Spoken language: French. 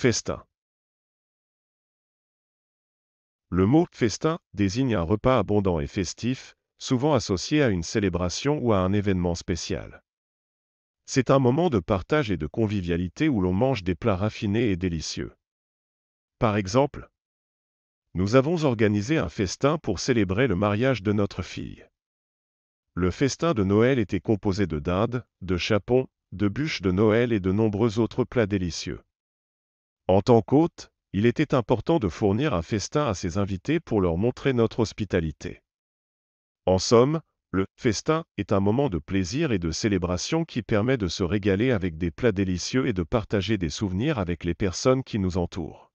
Festin. Le mot festin désigne un repas abondant et festif, souvent associé à une célébration ou à un événement spécial. C'est un moment de partage et de convivialité où l'on mange des plats raffinés et délicieux. Par exemple, nous avons organisé un festin pour célébrer le mariage de notre fille. Le festin de Noël était composé de dinde, de chapons, de bûches de Noël et de nombreux autres plats délicieux. En tant qu'hôte, il était important de fournir un festin à ses invités pour leur montrer notre hospitalité. En somme, le festin est un moment de plaisir et de célébration qui permet de se régaler avec des plats délicieux et de partager des souvenirs avec les personnes qui nous entourent.